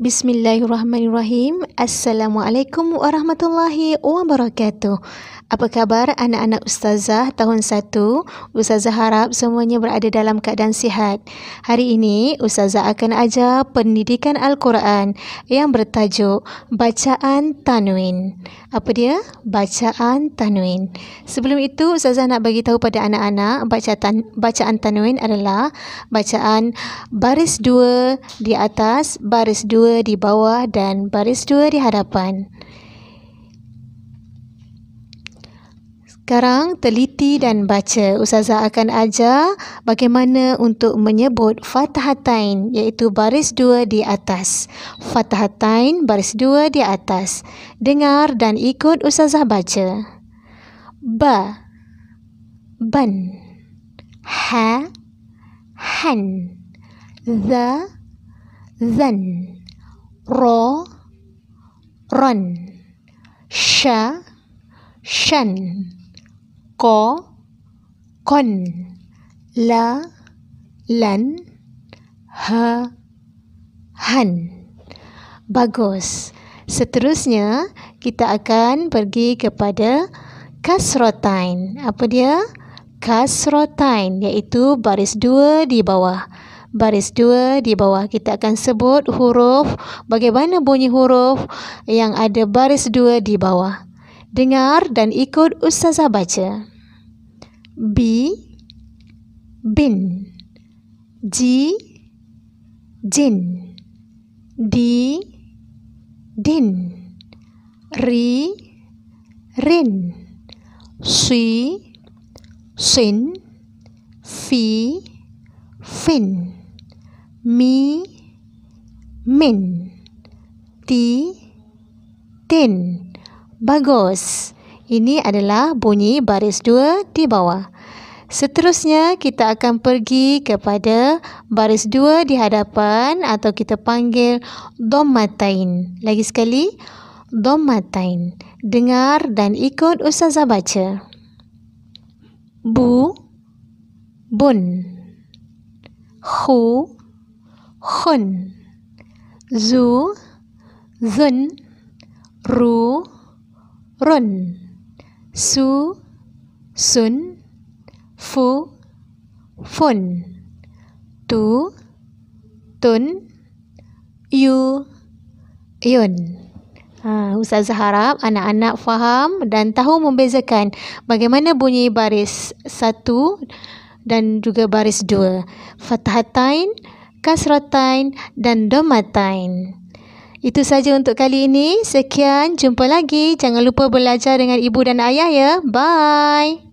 Bismillahirrahmanirrahim. Assalamualaikum warahmatullahi wabarakatuh. Apa khabar anak-anak ustazah tahun 1? Ustazah harap semuanya berada dalam keadaan sihat. Hari ini ustazah akan ajar pendidikan Al-Quran yang bertajuk Bacaan Tanwin. Apa dia? Bacaan Tanwin. Sebelum itu ustazah nak bagi tahu pada anak-anak bacaan bacaan Tanwin adalah bacaan baris 2 di atas baris 2 2 di bawah dan baris 2 di hadapan. Sekarang teliti dan baca. Ustazah akan ajar bagaimana untuk menyebut fathatain iaitu baris 2 di atas. Fathatain baris 2 di atas. Dengar dan ikut ustazah baca. Ba ban ha han za zan ro ron sha shan ko kon la lan ha han bagus seterusnya kita akan pergi kepada kasrotain apa dia kasrotain iaitu baris dua di bawah baris dua di bawah kita akan sebut huruf bagaimana bunyi huruf yang ada baris dua di bawah dengar dan ikut ustazah baca b bin g jin d din ri rin si sin fi fin mi min ti tin bagus ini adalah bunyi baris dua di bawah seterusnya kita akan pergi kepada baris dua di hadapan atau kita panggil domatain lagi sekali domatain dengar dan ikut ustazah baca bu bun khu khun zu zun ru run su sun fu fun tu tun yu yun Ha, Ustazah harap anak-anak faham dan tahu membezakan bagaimana bunyi baris satu dan juga baris dua. Fathatain. Kasrotain dan domatain. Itu saja untuk kali ini. Sekian, jumpa lagi. Jangan lupa belajar dengan ibu dan ayah ya. Bye.